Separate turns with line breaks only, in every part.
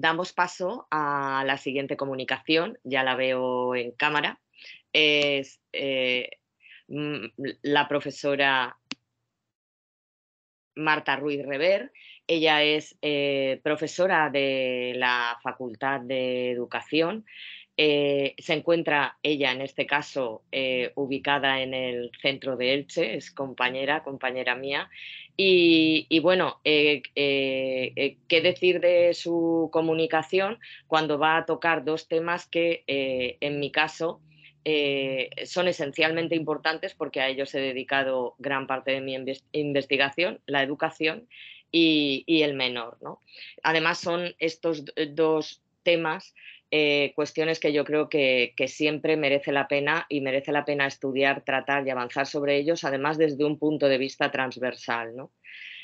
damos paso a la siguiente comunicación, ya la veo en cámara. Es eh, la profesora Marta Ruiz Rever. Ella es eh, profesora de la Facultad de Educación eh, se encuentra ella, en este caso, eh, ubicada en el centro de Elche, es compañera, compañera mía. Y, bueno, eh, ¿qué decir de su comunicación cuando va a tocar dos temas que, en mi caso, son esencialmente importantes porque a ellos he dedicado gran parte de mi investigación, la educación y, y el menor. ¿no? Además, son estos dos temas eh, cuestiones que yo creo que, siempre merece la pena y merece la pena estudiar, tratar y avanzar sobre ellos, además desde un punto de vista transversal, ¿no?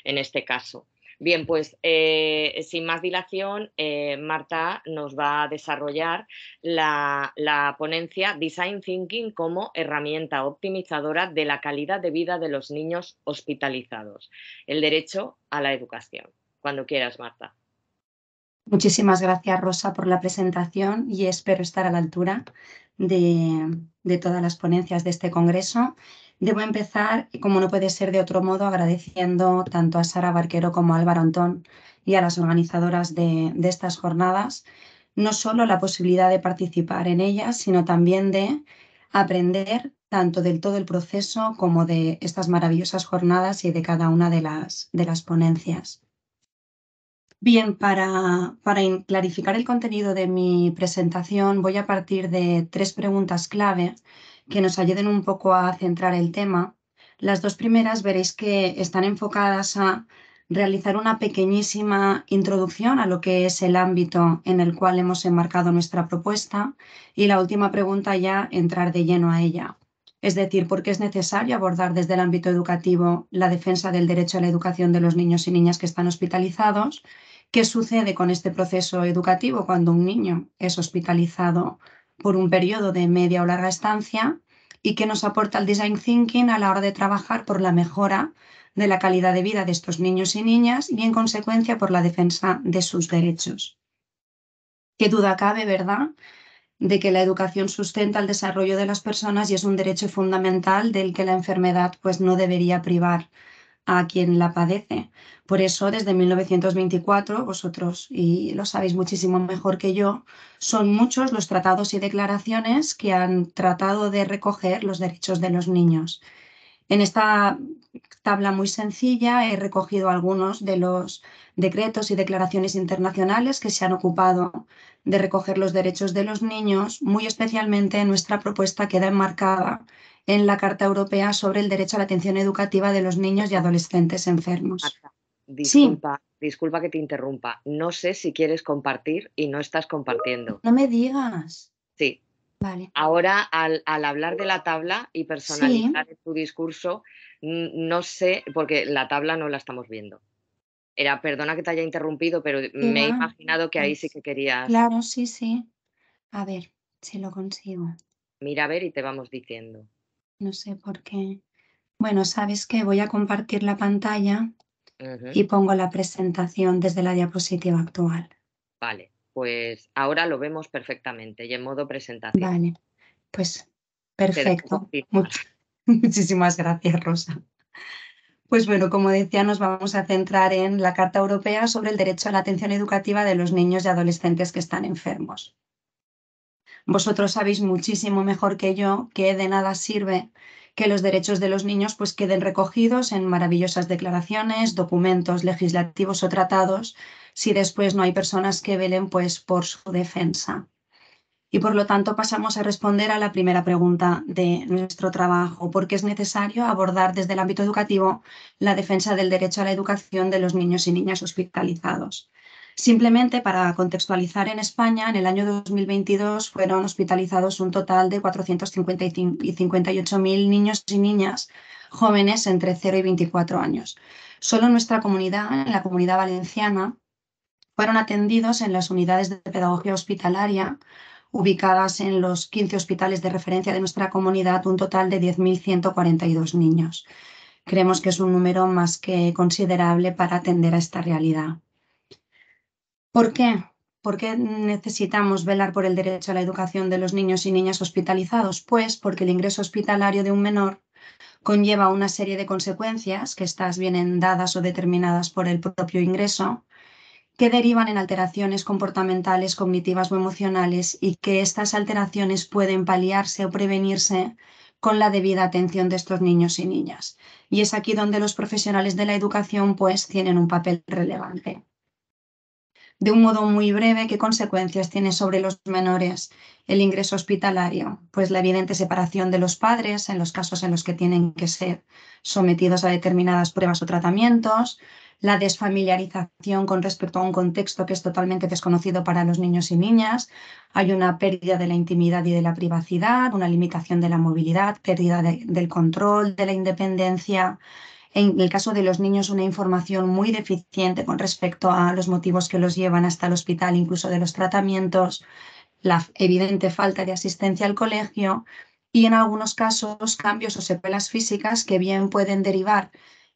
En este caso. Bien, pues eh, sin más dilación, eh, Marta nos va a desarrollar la, ponencia Design Thinking como herramienta optimizadora de la calidad de vida de los niños hospitalizados, el derecho a la educación. Cuando quieras, Marta.
Muchísimas gracias, Rosa, por la presentación y espero estar a la altura de, todas las ponencias de este congreso. Debo empezar, como no puede ser de otro modo, agradeciendo tanto a Sara Barquero como a Álvaro Antón y a las organizadoras de, de estas jornadas, no solo la posibilidad de participar en ellas, sino también de aprender tanto del todo el proceso como de estas maravillosas jornadas y de cada una de las, de las ponencias. Bien, para, clarificar el contenido de mi presentación voy a partir de tres preguntas clave que nos ayuden un poco a centrar el tema. Las dos primeras veréis que están enfocadas a realizar una pequeñísima introducción a lo que es el ámbito en el cual hemos enmarcado nuestra propuesta y la última pregunta ya entrar de lleno a ella. Es decir, por qué es necesario abordar desde el ámbito educativo la defensa del derecho a la educación de los niños y niñas que están hospitalizados ¿Qué sucede con este proceso educativo cuando un niño es hospitalizado por un periodo de media o larga estancia? ¿Y qué nos aporta el design thinking a la hora de trabajar por la mejora de la calidad de vida de estos niños y niñas y en consecuencia por la defensa de sus derechos? Qué duda cabe, ¿verdad? de que la educación sustenta el desarrollo de las personas y es un derecho fundamental del que la enfermedad pues, no debería privar a quien la padece. Por eso, desde 1924, vosotros, y lo sabéis muchísimo mejor que yo, son muchos los tratados y declaraciones que han tratado de recoger los derechos de los niños. En esta tabla muy sencilla he recogido algunos de los decretos y declaraciones internacionales que se han ocupado de recoger los derechos de los niños, muy especialmente nuestra propuesta queda enmarcada en la Carta Europea sobre el Derecho a la Atención Educativa de los Niños y Adolescentes Enfermos.
Disculpa, disculpa que te interrumpa. No sé si quieres compartir y no estás compartiendo. No
me digas.
Sí. Vale. Ahora, al, hablar de la tabla y personalizar tu discurso, no sé, porque la tabla no la estamos viendo. Era, perdona que te haya interrumpido, pero me he imaginado que ahí sí pues. que querías. Claro,
sí, sí. A ver, si lo consigo.
Mira a ver y te vamos diciendo.
No sé por qué. Bueno, sabes que voy a compartir la pantalla y pongo la presentación desde la diapositiva actual.
Vale, pues ahora lo vemos perfectamente y en modo presentación.
Vale, pues perfecto. Muchísimas gracias, Rosa. Pues bueno, como decía, nos vamos a centrar en la Carta Europea sobre el derecho a la atención educativa de los niños y adolescentes que están enfermos vosotros sabéis muchísimo mejor que yo que de nada sirve que los derechos de los niños pues queden recogidos en maravillosas declaraciones, documentos legislativos o tratados si después no hay personas que velen pues por su defensa. Y por lo tanto pasamos a responder a la primera pregunta de nuestro trabajo, porque es necesario abordar desde el ámbito educativo la defensa del derecho a la educación de los niños y niñas hospitalizados. Simplemente para contextualizar en España, en el año 2022 fueron hospitalizados un total de 458.000 niños y niñas jóvenes entre 0 y 24 años. Solo en nuestra comunidad, en la comunidad valenciana, fueron atendidos en las unidades de pedagogía hospitalaria ubicadas en los 15 hospitales de referencia de nuestra comunidad un total de 10.142 niños. Creemos que es un número más que considerable para atender a esta realidad. ¿Por qué? ¿Por qué necesitamos velar por el derecho a la educación de los niños y niñas hospitalizados? Pues porque el ingreso hospitalario de un menor conlleva una serie de consecuencias que estas vienen dadas o determinadas por el propio ingreso, que derivan en alteraciones comportamentales, cognitivas o emocionales y que estas alteraciones pueden paliarse o prevenirse con la debida atención de estos niños y niñas. Y es aquí donde los profesionales de la educación pues tienen un papel relevante de un modo muy breve qué consecuencias tiene sobre los menores el ingreso hospitalario. Pues la evidente separación de los padres en los casos en los que tienen que ser sometidos a determinadas pruebas o tratamientos, la desfamiliarización con respecto a un contexto que es totalmente desconocido para los niños y niñas, hay una pérdida de la intimidad y de la privacidad, una limitación de la movilidad, pérdida del control, de la independencia, en el caso de los niños una información muy deficiente con respecto a los motivos que los llevan hasta el hospital, incluso de los tratamientos, la evidente falta de asistencia al colegio y en algunos casos cambios o secuelas físicas que bien pueden derivar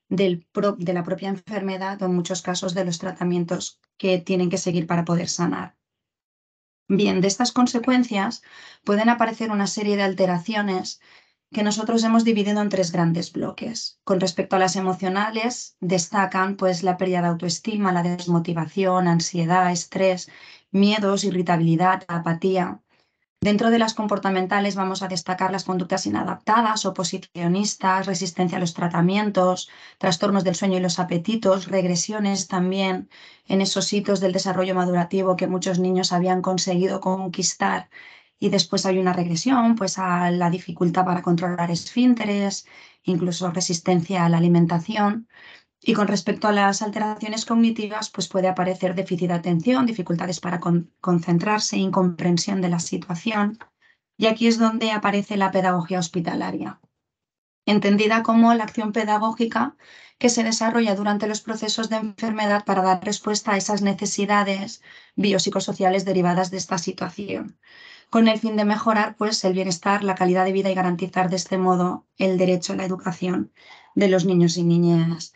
del de la propia enfermedad o en muchos casos de los tratamientos que tienen que seguir para poder sanar. Bien, de estas consecuencias pueden aparecer una serie de alteraciones que nosotros hemos dividido en tres grandes bloques. Con respecto a las emocionales, destacan pues la pérdida de autoestima, la desmotivación, ansiedad, estrés, miedos, irritabilidad, apatía. Dentro de las comportamentales vamos a destacar las conductas inadaptadas, oposicionistas, resistencia a los tratamientos, trastornos del sueño y los apetitos, regresiones también en esos hitos del desarrollo madurativo que muchos niños habían conseguido conquistar y después hay una regresión pues, a la dificultad para controlar esfínteres, incluso resistencia a la alimentación. Y con respecto a las alteraciones cognitivas, pues puede aparecer déficit de atención, dificultades para concentrarse, incomprensión de la situación. Y aquí es donde aparece la pedagogía hospitalaria, entendida como la acción pedagógica que se desarrolla durante los procesos de enfermedad para dar respuesta a esas necesidades biopsicosociales derivadas de esta situación con el fin de mejorar pues, el bienestar, la calidad de vida y garantizar de este modo el derecho a la educación de los niños y niñas.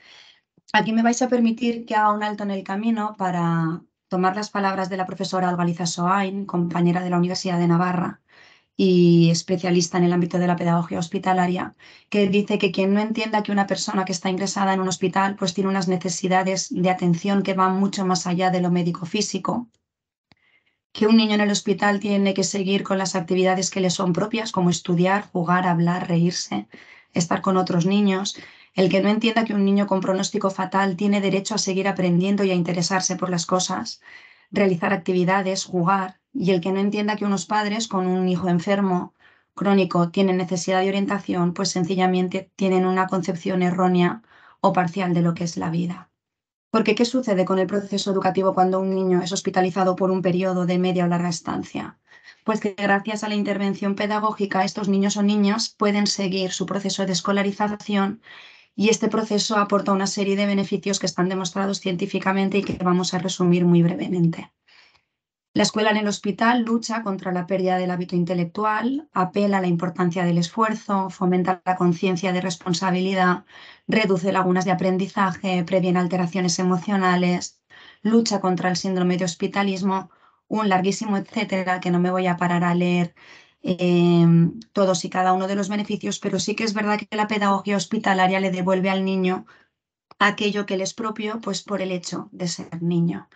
Aquí me vais a permitir que haga un alto en el camino para tomar las palabras de la profesora Albaliza Soain, compañera de la Universidad de Navarra y especialista en el ámbito de la pedagogía hospitalaria, que dice que quien no entienda que una persona que está ingresada en un hospital pues tiene unas necesidades de atención que van mucho más allá de lo médico físico, que un niño en el hospital tiene que seguir con las actividades que le son propias, como estudiar, jugar, hablar, reírse, estar con otros niños, el que no entienda que un niño con pronóstico fatal tiene derecho a seguir aprendiendo y a interesarse por las cosas, realizar actividades, jugar, y el que no entienda que unos padres con un hijo enfermo crónico tienen necesidad de orientación, pues sencillamente tienen una concepción errónea o parcial de lo que es la vida. Porque, ¿qué sucede con el proceso educativo cuando un niño es hospitalizado por un periodo de media o larga estancia? Pues que gracias a la intervención pedagógica, estos niños o niñas pueden seguir su proceso de escolarización y este proceso aporta una serie de beneficios que están demostrados científicamente y que vamos a resumir muy brevemente. La escuela en el hospital lucha contra la pérdida del hábito intelectual, apela a la importancia del esfuerzo, fomenta la conciencia de responsabilidad, reduce lagunas de aprendizaje, previene alteraciones emocionales, lucha contra el síndrome de hospitalismo, un larguísimo etcétera que no me voy a parar a leer em, todos y cada uno de los beneficios, pero sí que es verdad que la pedagogía hospitalaria le devuelve al niño aquello que le es propio, pues por el hecho de ser niño.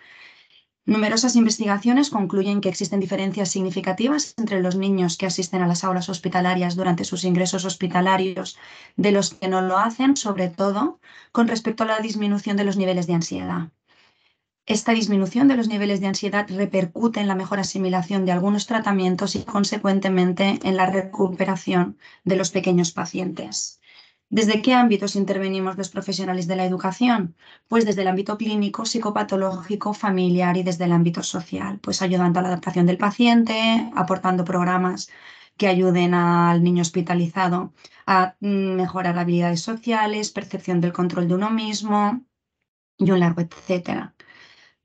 Numerosas investigaciones concluyen que existen diferencias significativas entre los niños que asisten a las aulas hospitalarias durante sus ingresos hospitalarios de los que no lo hacen, sobre todo con respecto a la disminución de los niveles de ansiedad. Esta disminución de los niveles de ansiedad repercute en la mejor asimilación de algunos tratamientos y, consecuentemente, en la recuperación de los pequeños pacientes. ¿Desde qué ámbitos intervenimos los profesionales de la educación? Pues desde el ámbito clínico, psicopatológico, familiar y desde el ámbito social, pues ayudando a la adaptación del paciente, aportando programas que ayuden al niño hospitalizado a mm, mejorar habilidades sociales, percepción del control de uno mismo y un largo etcétera.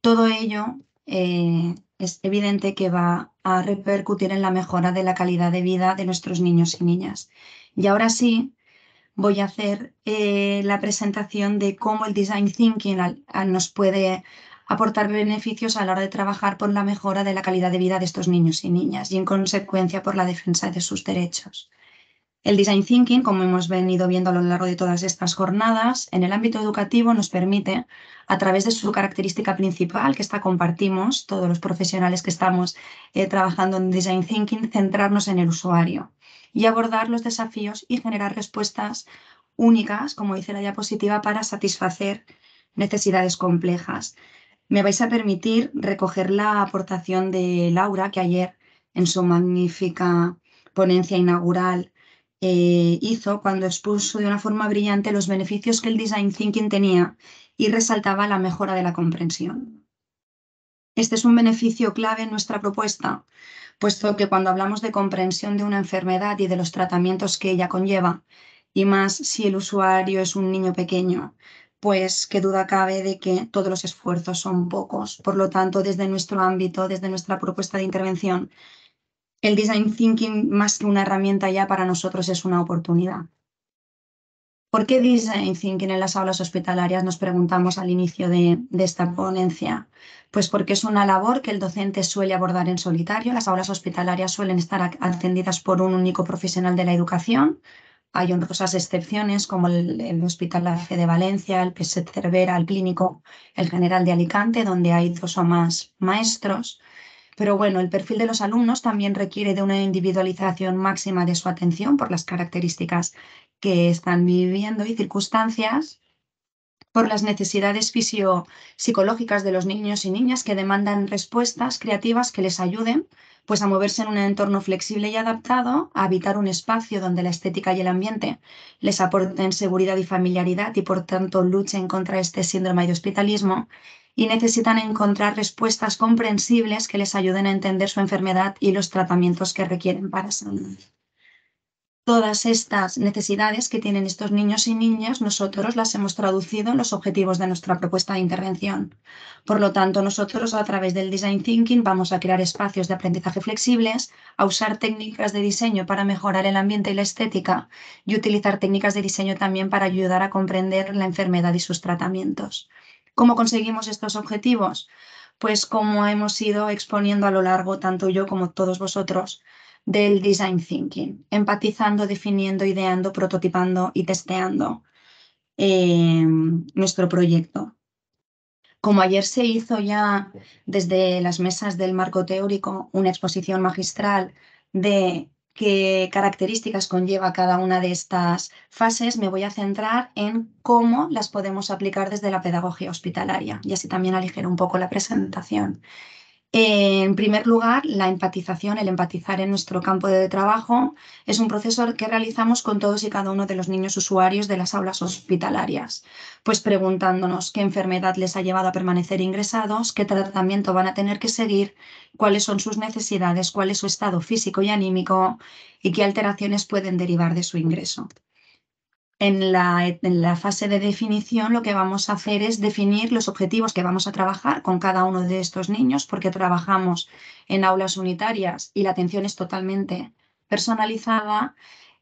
Todo ello eh, es evidente que va a repercutir en la mejora de la calidad de vida de nuestros niños y niñas. Y ahora sí, voy a hacer eh, la presentación de cómo el design thinking nos puede aportar beneficios a la hora de trabajar por la mejora de la calidad de vida de estos niños y niñas y en consecuencia por la defensa de sus derechos. El design thinking, como hemos venido viendo a lo largo de todas estas jornadas, en el ámbito educativo nos permite, a través de su característica principal, que esta compartimos todos los profesionales que estamos eh, trabajando en design thinking, centrarnos en el usuario y abordar los desafíos y generar respuestas únicas, como dice la diapositiva, para satisfacer necesidades complejas. Me vais a permitir recoger la aportación de Laura, que ayer en su magnífica ponencia inaugural eh, hizo cuando expuso de una forma brillante los beneficios que el design thinking tenía y resaltaba la mejora de la comprensión. Este es un beneficio clave en nuestra propuesta, puesto que cuando hablamos de comprensión de una enfermedad y de los tratamientos que ella conlleva, y más si el usuario es un niño pequeño, pues qué duda cabe de que todos los esfuerzos son pocos. Por lo tanto, desde nuestro ámbito, desde nuestra propuesta de intervención, el design thinking más que una herramienta ya para nosotros es una oportunidad. ¿Por qué design thinking en las aulas hospitalarias? Nos preguntamos al inicio de, esta ponencia. Pues porque es una labor que el docente suele abordar en solitario. Las aulas hospitalarias suelen estar atendidas por un único profesional de la educación. Hay honrosas excepciones como el, Hospital La Fe de Valencia, el PSET Cervera, el Clínico, el General de Alicante, donde hay dos o más maestros. Pero bueno, el perfil de los alumnos también requiere de una individualización máxima de su atención por las características que están viviendo y circunstancias, por las necesidades fisiopsicológicas de los niños y niñas que demandan respuestas creativas que les ayuden pues, a moverse en un entorno flexible y adaptado, a habitar un espacio donde la estética y el ambiente les aporten seguridad y familiaridad y por tanto luchen contra este síndrome de hospitalismo y necesitan encontrar respuestas comprensibles que les ayuden a entender su enfermedad y los tratamientos que requieren para sanar. Todas estas necesidades que tienen estos niños y niñas, nosotros las hemos traducido en los objetivos de nuestra propuesta de intervención. Por lo tanto, nosotros a través del Design Thinking vamos a crear espacios de aprendizaje flexibles, a usar técnicas de diseño para mejorar el ambiente y la estética y utilizar técnicas de diseño también para ayudar a comprender la enfermedad y sus tratamientos. ¿Cómo conseguimos estos objetivos? Pues como hemos ido exponiendo a lo largo, tanto yo como todos vosotros, del design thinking, empatizando, definiendo, ideando, prototipando y testeando em, nuestro proyecto. Como ayer se hizo ya desde las mesas del marco teórico una exposición magistral de qué características conlleva cada una de estas fases, me voy a centrar en cómo las podemos aplicar desde la pedagogía hospitalaria y así también aligero un poco la presentación. Eh, en primer lugar, la empatización, el empatizar en nuestro campo de trabajo, es un proceso que realizamos con todos y cada uno de los niños usuarios de las aulas hospitalarias, pues preguntándonos qué enfermedad les ha llevado a permanecer ingresados, qué tratamiento van a tener que seguir, cuáles son sus necesidades, cuál es su estado físico y anímico y qué alteraciones pueden derivar de su ingreso en la, fase de definición lo que vamos a hacer es definir los objetivos que vamos a trabajar con cada uno de estos niños, porque trabajamos en aulas unitarias y la atención es totalmente personalizada.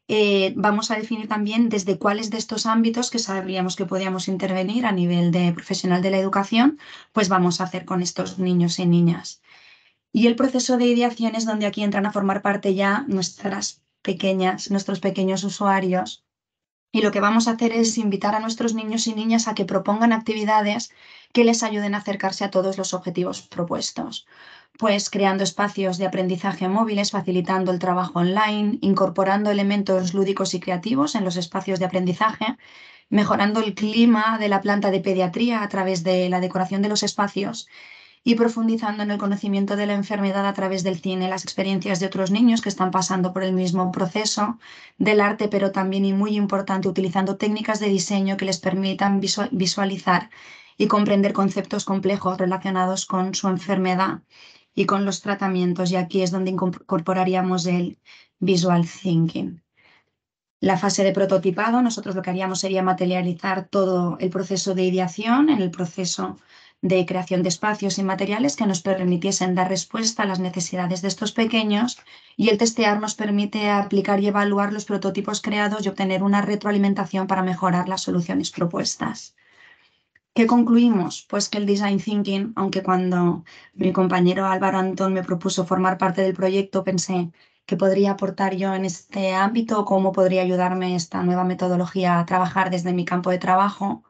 Eh, vamos a definir también desde cuáles de estos ámbitos que sabríamos que podíamos intervenir a nivel de profesional de la educación, pues vamos a hacer con estos niños y niñas. Y el proceso de ideación es donde aquí entran a formar parte ya nuestras pequeñas, nuestros pequeños usuarios, y lo que vamos a hacer es invitar a nuestros niños y niñas a que propongan actividades que les ayuden a acercarse a todos los objetivos propuestos, pues creando espacios de aprendizaje móviles, facilitando el trabajo online, incorporando elementos lúdicos y creativos en los espacios de aprendizaje, mejorando el clima de la planta de pediatría a través de la decoración de los espacios y profundizando en el conocimiento de la enfermedad a través del cine, las experiencias de otros niños que están pasando por el mismo proceso del arte, pero también y muy importante, utilizando técnicas de diseño que les permitan visualizar y comprender conceptos complejos relacionados con su enfermedad y con los tratamientos. Y aquí es donde incorporaríamos el visual thinking. La fase de prototipado, nosotros lo que haríamos sería materializar todo el proceso de ideación en el proceso de creación de espacios y materiales que nos permitiesen dar respuesta a las necesidades de estos pequeños y el testear nos permite aplicar y evaluar los prototipos creados y obtener una retroalimentación para mejorar las soluciones propuestas. ¿Qué concluimos? Pues que el design thinking, aunque cuando mi compañero Álvaro Antón me propuso formar parte del proyecto, pensé que podría aportar yo en este ámbito, cómo podría ayudarme esta nueva metodología a trabajar desde mi campo de trabajo,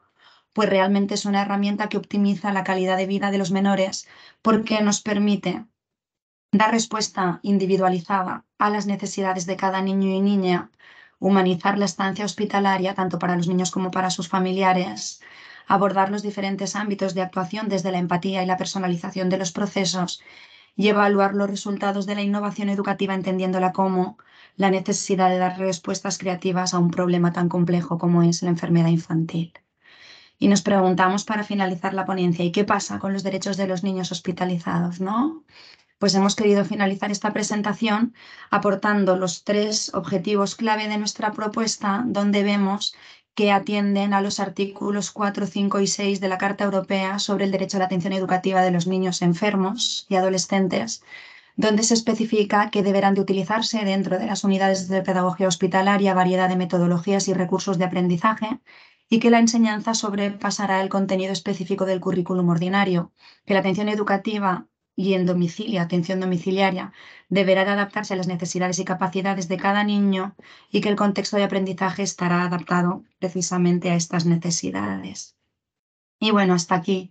pues realmente es una herramienta que optimiza la calidad de vida de los menores porque nos permite dar respuesta individualizada a las necesidades de cada niño y niña, humanizar la estancia hospitalaria tanto para los niños como para sus familiares, abordar los diferentes ámbitos de actuación desde la empatía y la personalización de los procesos y evaluar los resultados de la innovación educativa entendiéndola como la necesidad de dar respuestas creativas a un problema tan complejo como es la enfermedad infantil y nos preguntamos para finalizar la ponencia, ¿y qué pasa con los derechos de los niños hospitalizados? ¿no? Pues hemos querido finalizar esta presentación aportando los tres objetivos clave de nuestra propuesta, donde vemos que atienden a los artículos 4, 5 y 6 de la Carta Europea sobre el derecho a la atención educativa de los niños enfermos y adolescentes, donde se especifica que deberán de utilizarse dentro de las unidades de pedagogía hospitalaria variedad de metodologías y recursos de aprendizaje y que la enseñanza sobrepasará el contenido específico del currículum ordinario, que la atención educativa y en domicilio, atención domiciliaria, deberá adaptarse a las necesidades y capacidades de cada niño y que el contexto de aprendizaje estará adaptado precisamente a estas necesidades. Y bueno, hasta aquí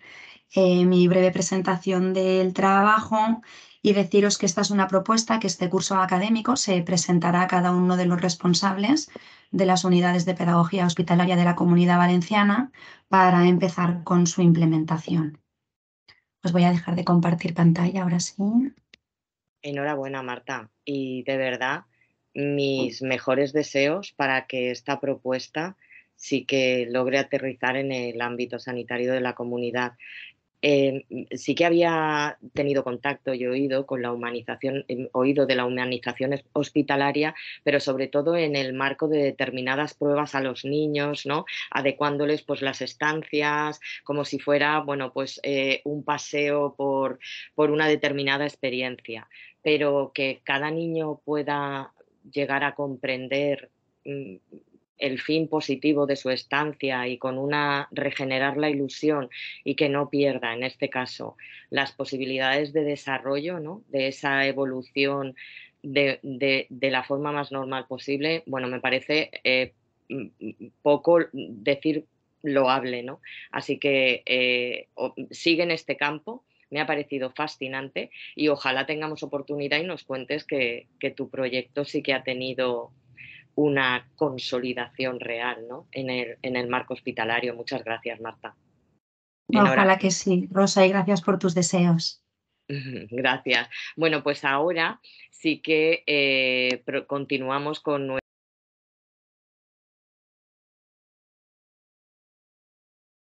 eh, mi breve presentación del trabajo y deciros que esta es una propuesta que este curso académico se presentará a cada uno de los responsables de las unidades de pedagogía hospitalaria de la Comunidad Valenciana para empezar con su implementación. Os voy a dejar de compartir pantalla ahora sí.
Enhorabuena, Marta. Y de verdad, mis mejores deseos para que esta propuesta sí que logre aterrizar en el ámbito sanitario de la comunidad. Eh, sí que había tenido contacto y oído con la humanización, em, oído de la humanización hospitalaria, pero sobre todo en el marco de determinadas pruebas a los niños, ¿no? Adecuándoles pues las estancias, como si fuera, bueno, pues eh, un paseo por, por una determinada experiencia. Pero que cada niño pueda llegar a comprender mm, el fin positivo de su estancia y con una regenerar la ilusión y que no pierda, en este caso, las posibilidades de desarrollo, ¿no? de esa evolución de, de, la forma más normal posible, bueno, me parece eh, poco decir loable, ¿no? Así que eh, sigue en este campo, me ha parecido fascinante y ojalá tengamos oportunidad y nos cuentes que, que tu proyecto sí que ha tenido una consolidación real ¿no? en, el, en el marco hospitalario. Muchas gracias, Marta. Ojalá
que sí, Rosa, y gracias por tus deseos.
Gracias. Bueno, pues ahora sí que eh, continuamos con nuestra.